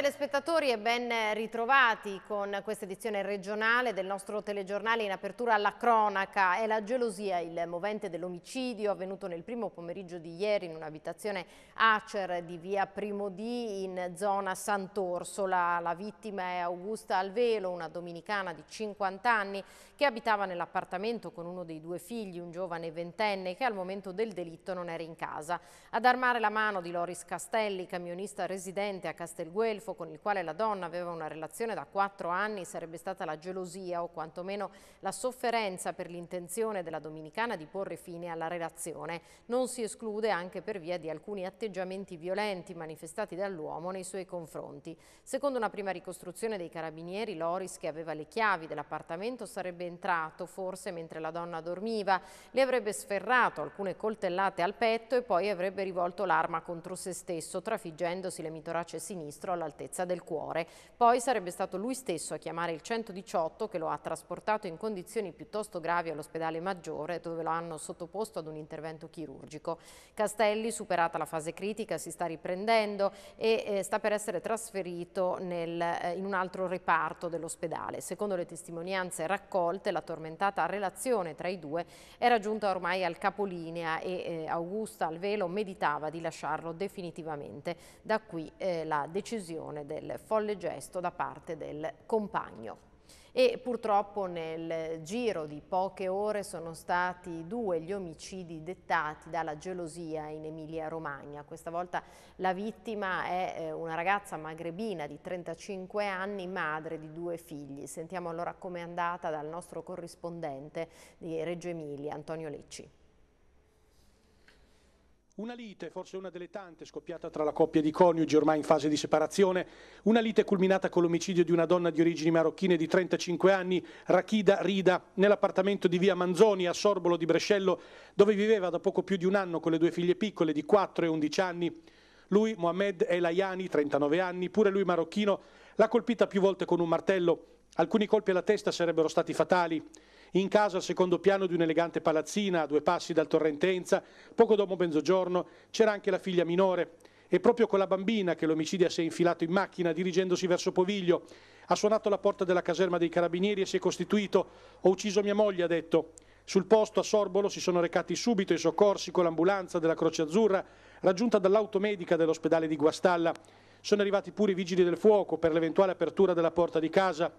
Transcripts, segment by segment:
telespettatori e ben ritrovati con questa edizione regionale del nostro telegiornale in apertura alla cronaca. È la gelosia il movente dell'omicidio avvenuto nel primo pomeriggio di ieri in un'abitazione Acer di via Primo D in zona Sant'Orsola. La vittima è Augusta Alvelo, una dominicana di 50 anni che abitava nell'appartamento con uno dei due figli, un giovane ventenne che al momento del delitto non era in casa. Ad armare la mano di Loris Castelli, camionista residente a Castelguelfo, sceriffo con il quale la donna aveva una relazione da quattro anni sarebbe stata la gelosia o quantomeno la sofferenza per l'intenzione della dominicana di porre fine alla relazione. Non si esclude anche per via di alcuni atteggiamenti violenti manifestati dall'uomo nei suoi confronti. Secondo una prima ricostruzione dei carabinieri, Loris, che aveva le chiavi dell'appartamento, sarebbe entrato forse mentre la donna dormiva, le avrebbe sferrato alcune coltellate al petto e poi avrebbe rivolto l'arma contro se stesso, trafiggendosi le l'emitorace sinistro all'altezza all'altezza del cuore. Poi sarebbe stato lui stesso a chiamare il 118 che lo ha trasportato in condizioni piuttosto gravi all'ospedale Maggiore dove lo hanno sottoposto ad un intervento chirurgico. Castelli, superata la fase critica, si sta riprendendo e eh, sta per essere trasferito nel, eh, in un altro reparto dell'ospedale. Secondo le testimonianze raccolte, la tormentata relazione tra i due era giunta ormai al capolinea e eh, Augusta al velo meditava di lasciarlo definitivamente. Da qui eh, la decisione occasione del folle gesto da parte del compagno. E purtroppo nel giro di poche ore sono stati due gli omicidi dettati dalla gelosia in Emilia Romagna. Questa volta la vittima è eh, una ragazza magrebina di 35 anni, madre di due figli. Sentiamo allora com'è andata dal nostro corrispondente di Reggio Emilia, Antonio Lecci. Una lite, forse una delle tante, scoppiata tra la coppia di coniugi ormai in fase di separazione, una lite culminata con l'omicidio di una donna di origini marocchine di 35 anni, Rachida Rida, nell'appartamento di via Manzoni a Sorbolo di Brescello, dove viveva da poco più di un anno con le due figlie piccole di 4 e 11 anni. Lui, Mohamed Elayani, 39 anni, pure lui marocchino, l'ha colpita più volte con un martello. Alcuni colpi alla testa sarebbero stati fatali in casa al secondo piano di un'elegante palazzina a due passi dal Torrentenza, poco dopo mezzogiorno, c'era anche la figlia minore. E proprio con la bambina che l'omicidia si è infilato in macchina dirigendosi verso Poviglio, ha suonato la porta della caserma dei carabinieri e si è costituito. Ho ucciso mia moglie, ha detto. Sul posto a Sorbolo si sono recati subito i soccorsi con l'ambulanza della Croce Azzurra, raggiunta dall'automedica dell'ospedale di Guastalla. Sono arrivati pure i vigili del fuoco per l'eventuale apertura della porta di casa.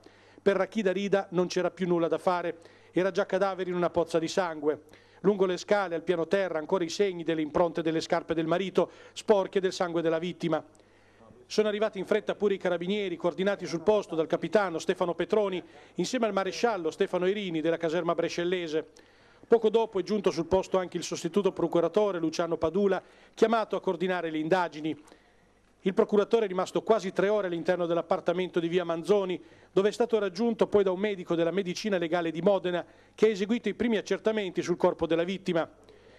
Per Rachida Rida non c'era più nulla da fare era già cadavere in una pozza di sangue. Lungo le scale, al piano terra, ancora i segni delle impronte delle scarpe del marito, sporche del sangue della vittima. Sono arrivati in fretta pure i carabinieri, coordinati sul posto dal capitano Stefano Petroni, insieme al maresciallo Stefano Irini della caserma brescellese. Poco dopo è giunto sul posto anche il sostituto procuratore Luciano Padula, chiamato a coordinare le indagini. Il procuratore è rimasto quasi tre ore all'interno dell'appartamento di via Manzoni, dove è stato raggiunto poi da un medico della medicina legale di Modena che ha eseguito i primi accertamenti sul corpo della vittima.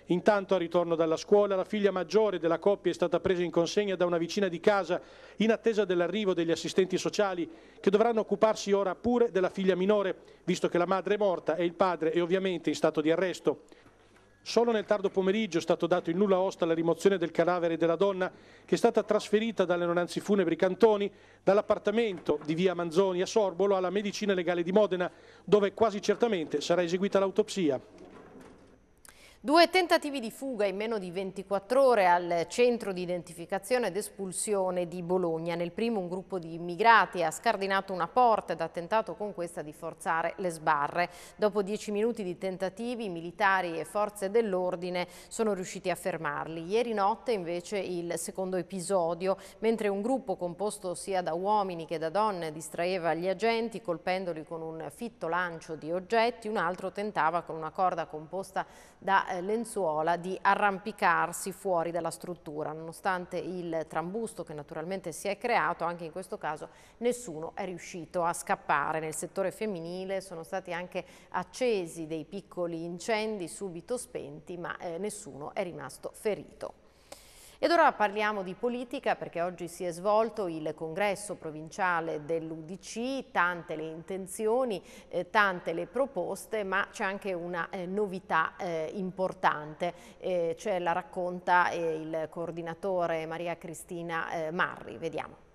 Intanto, al ritorno dalla scuola, la figlia maggiore della coppia è stata presa in consegna da una vicina di casa in attesa dell'arrivo degli assistenti sociali che dovranno occuparsi ora pure della figlia minore, visto che la madre è morta e il padre è ovviamente in stato di arresto. Solo nel tardo pomeriggio è stato dato il nulla osta alla rimozione del cadavere della donna che è stata trasferita dalle nonanzi funebri Cantoni dall'appartamento di via Manzoni a Sorbolo alla medicina legale di Modena dove quasi certamente sarà eseguita l'autopsia. Due tentativi di fuga in meno di 24 ore al centro di identificazione ed espulsione di Bologna. Nel primo un gruppo di immigrati ha scardinato una porta ed ha tentato con questa di forzare le sbarre. Dopo dieci minuti di tentativi, militari e forze dell'ordine sono riusciti a fermarli. Ieri notte invece il secondo episodio, mentre un gruppo composto sia da uomini che da donne distraeva gli agenti colpendoli con un fitto lancio di oggetti, un altro tentava con una corda composta da eh, lenzuola di arrampicarsi fuori dalla struttura. Nonostante il trambusto che naturalmente si è creato, anche in questo caso nessuno è riuscito a scappare. Nel settore femminile sono stati anche accesi dei piccoli incendi subito spenti, ma eh, nessuno è rimasto ferito. Ed ora parliamo di politica perché oggi si è svolto il congresso provinciale dell'Udc, tante le intenzioni, eh, tante le proposte, ma c'è anche una eh, novità eh, importante, eh, ce la racconta eh, il coordinatore Maria Cristina eh, Marri, vediamo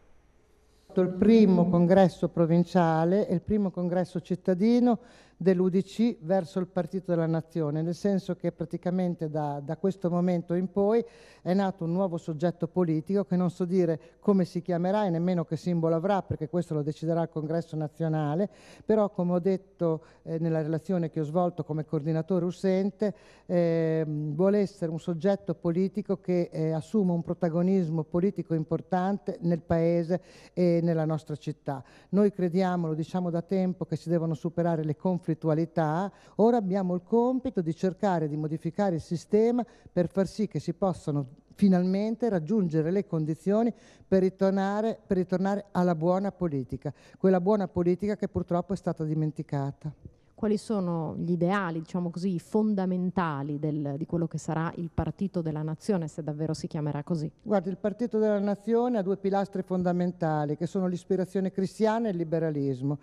il primo congresso provinciale e il primo congresso cittadino dell'Udc verso il Partito della Nazione, nel senso che praticamente da, da, questo momento in poi è nato un nuovo soggetto politico che non so dire come si chiamerà e nemmeno che simbolo avrà, perché questo lo deciderà il Congresso nazionale, però come ho detto eh, nella relazione che ho svolto come coordinatore uscente, eh, vuole essere un soggetto politico che eh, assuma un protagonismo politico importante nel Paese e nella nostra città. Noi crediamo, lo diciamo da tempo, che si devono superare le confrontazioni conflittualità, ora abbiamo il compito di cercare di modificare il sistema per far sì che si possano finalmente raggiungere le condizioni per ritornare, per ritornare alla buona politica, quella buona politica che purtroppo è stata dimenticata quali sono gli ideali, diciamo così, fondamentali del, di quello che sarà il Partito della Nazione, se davvero si chiamerà così? Guardi, il Partito della Nazione ha due pilastri fondamentali, che sono l'ispirazione cristiana e il liberalismo.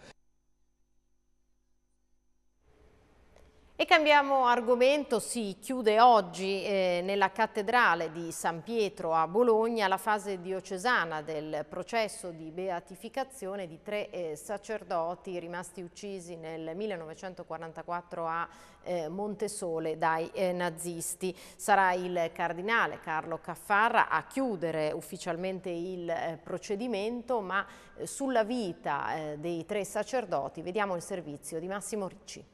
E cambiamo argomento, si chiude oggi eh, nella cattedrale di San Pietro a Bologna la fase diocesana del processo di beatificazione di tre eh, sacerdoti rimasti uccisi nel 1944 a eh, Montesole dai eh, nazisti. Sarà il cardinale Carlo Caffarra a chiudere ufficialmente il eh, procedimento, ma eh, sulla vita dei tre sacerdoti vediamo il servizio di Massimo Ricci.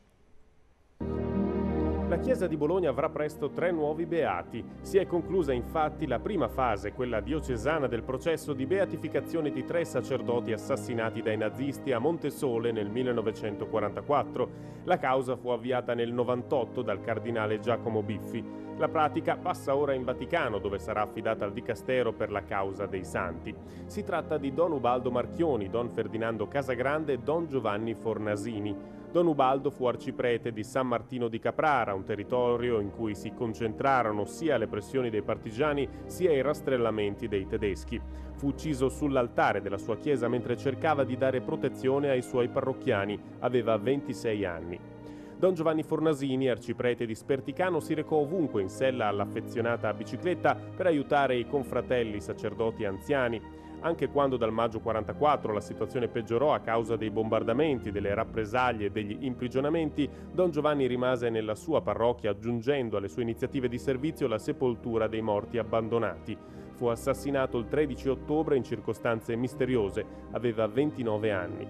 La Chiesa di Bologna avrà presto tre nuovi beati. Si è conclusa infatti la prima fase, quella diocesana del processo di beatificazione di tre sacerdoti assassinati dai nazisti a Montesole nel 1944. La causa fu avviata nel 1998 dal cardinale Giacomo Biffi. La pratica passa ora in Vaticano, dove sarà affidata al dicastero per la causa dei santi. Si tratta di Don Ubaldo Marchioni, Don Ferdinando Casagrande e Don Giovanni Fornasini. Don Ubaldo fu arciprete di San Martino di Caprara, un territorio in cui si concentrarono sia le pressioni dei partigiani sia i rastrellamenti dei tedeschi. Fu ucciso sull'altare della sua chiesa mentre cercava di dare protezione ai suoi parrocchiani. Aveva 26 anni. Don Giovanni Fornasini, arciprete di Sperticano, si recò ovunque in sella all'affezionata bicicletta per aiutare i confratelli sacerdoti e anziani. Anche quando dal maggio 44 la situazione peggiorò a causa dei bombardamenti, delle rappresaglie e degli imprigionamenti, Don Giovanni rimase nella sua parrocchia aggiungendo alle sue iniziative di servizio la sepoltura dei morti abbandonati. Fu assassinato il 13 ottobre in circostanze misteriose, aveva 29 anni.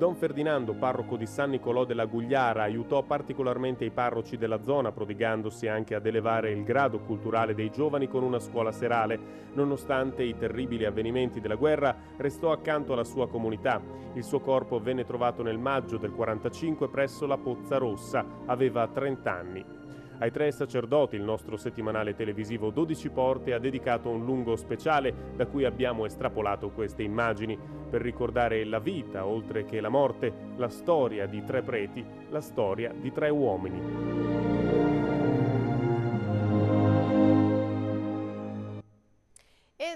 Don Ferdinando, parroco di San Nicolò della Gugliara, aiutò particolarmente i parroci della zona, prodigandosi anche ad elevare il grado culturale dei giovani con una scuola serale. Nonostante i terribili avvenimenti della guerra, restò accanto alla sua comunità. Il suo corpo venne trovato nel maggio del 45 presso la Pozza Rossa, aveva 30 anni. Ai tre sacerdoti il nostro settimanale televisivo 12 Porte ha dedicato un lungo speciale da cui abbiamo estrapolato queste immagini per ricordare la vita, oltre che la morte, la storia di tre preti, la storia di tre uomini.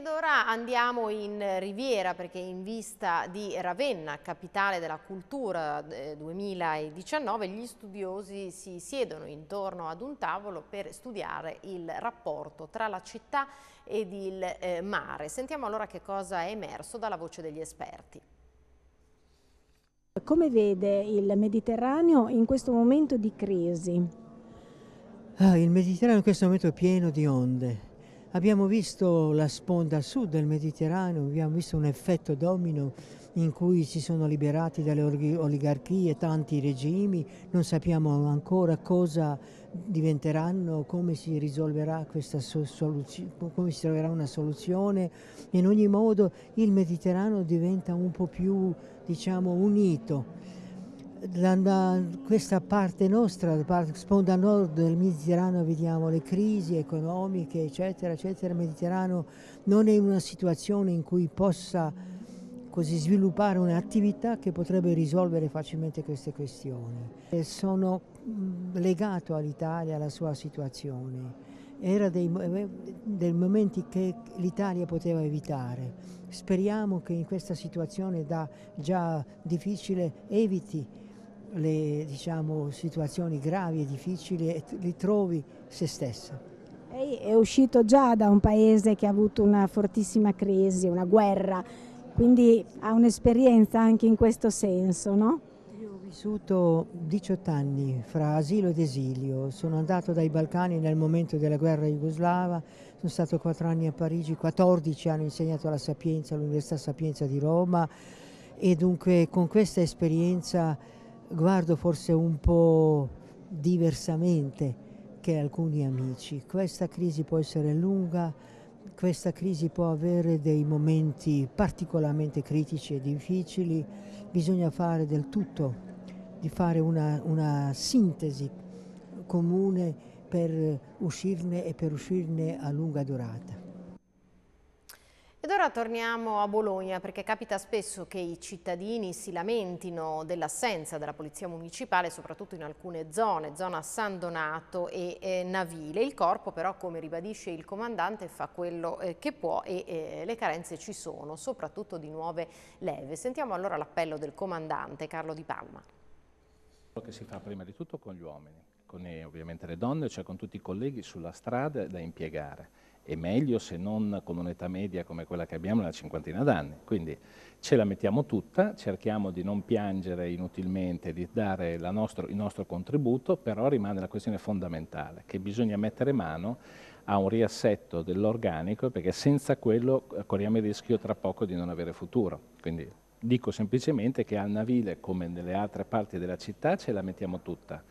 Ed ora andiamo in Riviera perché in vista di Ravenna, capitale della cultura 2019, eh, gli studiosi si siedono intorno ad un tavolo per studiare il rapporto tra la città ed il eh, mare. Sentiamo allora che cosa è emerso dalla voce degli esperti. Come vede il Mediterraneo in questo momento di crisi? Ah, il Mediterraneo in questo momento è pieno di onde Abbiamo visto la sponda sud del Mediterraneo, abbiamo visto un effetto domino in cui si sono liberati dalle oligarchie tanti regimi, non sappiamo ancora cosa diventeranno, come si risolverà questa soluzione, come si troverà una soluzione. In ogni modo il Mediterraneo diventa un po' più diciamo, unito da, da, questa parte nostra, da parte, sponda nord del Mediterraneo, vediamo le crisi economiche, eccetera, eccetera. Il Mediterraneo non è in una situazione in cui possa così sviluppare un'attività che potrebbe risolvere facilmente queste questioni. E sono legato all'Italia, alla sua situazione. Era dei, eh, dei momenti che l'Italia poteva evitare. Speriamo che in questa situazione da già difficile eviti le diciamo, situazioni gravi e difficili e ritrovi se stessa. Lei è uscito già da un paese che ha avuto una fortissima crisi, una guerra, quindi ha un'esperienza anche in questo senso, no? Io ho vissuto 18 anni fra asilo ed esilio, sono andato dai Balcani nel momento della guerra jugoslava, sono stato 4 anni a Parigi, 14 hanno insegnato la Sapienza, all'Università Sapienza di Roma e dunque con questa esperienza guardo forse un po' diversamente che alcuni amici. Questa crisi può essere lunga, questa crisi può avere dei momenti particolarmente critici e difficili, bisogna fare del tutto, di fare una, una sintesi comune per uscirne e per uscirne a lunga durata. Ed ora torniamo a Bologna perché capita spesso che i cittadini si lamentino dell'assenza della Polizia Municipale, soprattutto in alcune zone, zona San Donato e eh, Navile. Il corpo però, come ribadisce il comandante, fa quello eh, che può e eh, le carenze ci sono, soprattutto di nuove leve. Sentiamo allora l'appello del comandante Carlo Di Palma. Quello che si fa prima di tutto con gli uomini, con eh, ovviamente le donne, cioè con tutti i colleghi sulla strada da impiegare e meglio se non con un'età media come quella che abbiamo, una cinquantina d'anni. Quindi ce la mettiamo tutta, cerchiamo di non piangere inutilmente, di dare nostro, il nostro contributo, però rimane la questione fondamentale, che bisogna mettere mano a un riassetto dell'organico, perché senza quello eh, corriamo il rischio tra poco di non avere futuro. Quindi dico semplicemente che al Navile, come nelle altre parti della città, ce la mettiamo tutta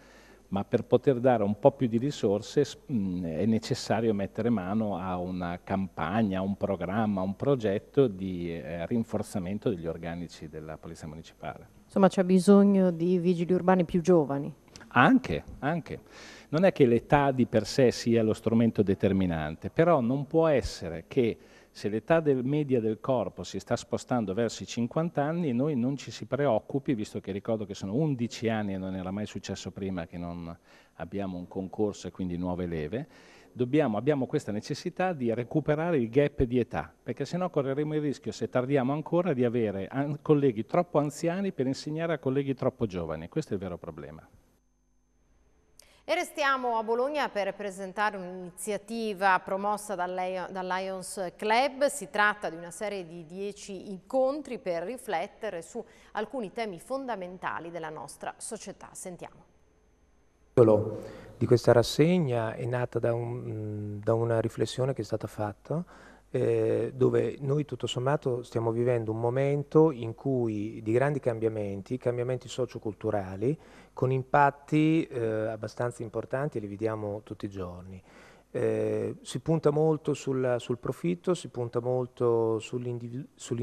ma per poter dare un po' più di risorse mh, mm, è necessario mettere mano a una campagna, a un programma, a un progetto di eh, rinforzamento degli organici della Polizia Municipale. Insomma c'è bisogno di vigili urbani più giovani. Anche, anche. Non è che l'età di per sé sia lo strumento determinante, però non può essere che se l'età del media del corpo si sta spostando verso i 50 anni, noi non ci si preoccupi, visto che ricordo che sono 11 anni e non era mai successo prima che non abbiamo un concorso e quindi nuove leve, Dobbiamo, abbiamo questa necessità di recuperare il gap di età, perché sennò correremo il rischio, se tardiamo ancora, di avere colleghi troppo anziani per insegnare a colleghi troppo giovani. Questo è il vero problema. E restiamo a Bologna per presentare un'iniziativa promossa dal Lions Club. Si tratta di una serie di dieci incontri per riflettere su alcuni temi fondamentali della nostra società. Sentiamo. Di questa rassegna è nata da, un, da una riflessione che è stata fatta eh, dove noi tutto sommato stiamo vivendo un momento in cui di grandi cambiamenti, cambiamenti socioculturali con impatti eh, abbastanza importanti e li vediamo tutti i giorni. Eh, si punta molto sul, sul, profitto, si punta molto sull'individuo, sull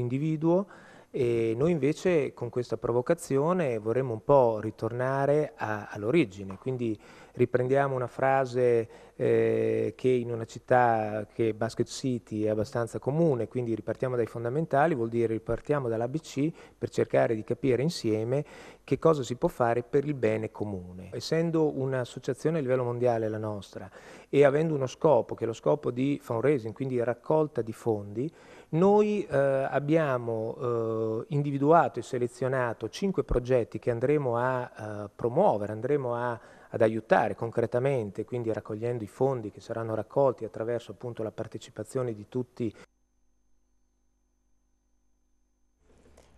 e noi invece con questa provocazione vorremmo un po' ritornare all'origine, quindi riprendiamo una frase eh, che in una città che Basket City è abbastanza comune, quindi ripartiamo dai fondamentali, vuol dire ripartiamo dall'ABC per cercare di capire insieme che cosa si può fare per il bene comune. Essendo un'associazione a livello mondiale la nostra e avendo uno scopo, che è lo scopo di fundraising, quindi raccolta di fondi, noi eh, abbiamo eh, individuato e selezionato cinque progetti che andremo a eh, promuovere, andremo a, ad aiutare concretamente, quindi raccogliendo i fondi che saranno raccolti attraverso appunto la partecipazione di tutti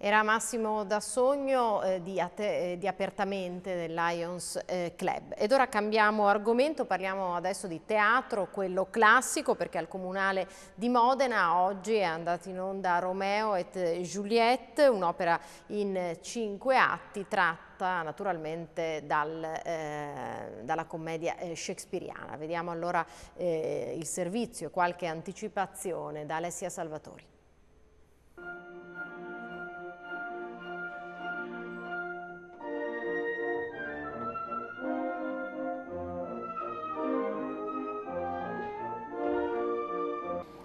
Era Massimo Dassogno eh, di, eh, di, Apertamente del Lions eh, Club. Ed ora cambiamo argomento, parliamo adesso di teatro, quello classico, perché al Comunale di Modena oggi è andato in onda Romeo et Juliette, un'opera in cinque atti tratta naturalmente dal, eh, dalla commedia eh, shakespeariana. Vediamo allora eh, il servizio, qualche anticipazione da Alessia Salvatori.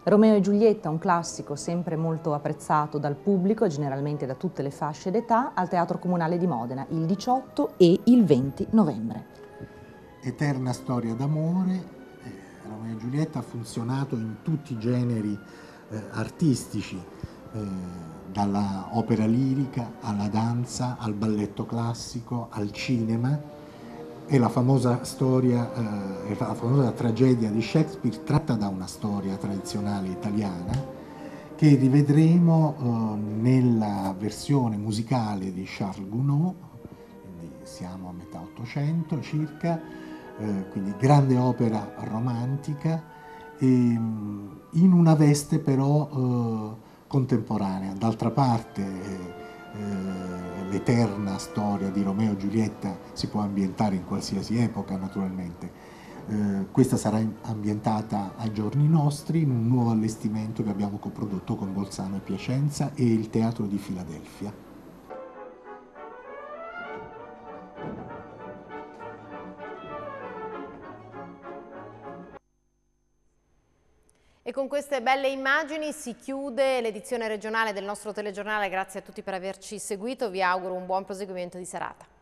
Romeo e Giulietta, un classico sempre molto apprezzato dal pubblico, generalmente da tutte le fasce d'età, al Teatro Comunale di Modena il 18 e il 20 novembre. Eterna storia d'amore, eh, Romeo e Giulietta ha funzionato in tutti i generi eh, artistici, eh, dalla opera lirica alla danza, al balletto classico, al cinema è la famosa storia, eh, la famosa tragedia di Shakespeare tratta da una storia tradizionale italiana che rivedremo eh, nella versione musicale di Charles Gounod, quindi siamo a metà Ottocento circa, eh, quindi grande opera romantica, e, ehm, in una veste però eh, contemporanea. D'altra parte eh, eh, l'eterna storia di Romeo e Giulietta si può ambientare in qualsiasi epoca naturalmente. Eh, questa sarà ambientata ai giorni nostri in un nuovo allestimento che abbiamo coprodotto con Bolzano e Piacenza e il Teatro di Filadelfia. E con queste belle immagini si chiude l'edizione regionale del nostro telegiornale. Grazie a tutti per averci seguito. Vi auguro un buon proseguimento di serata.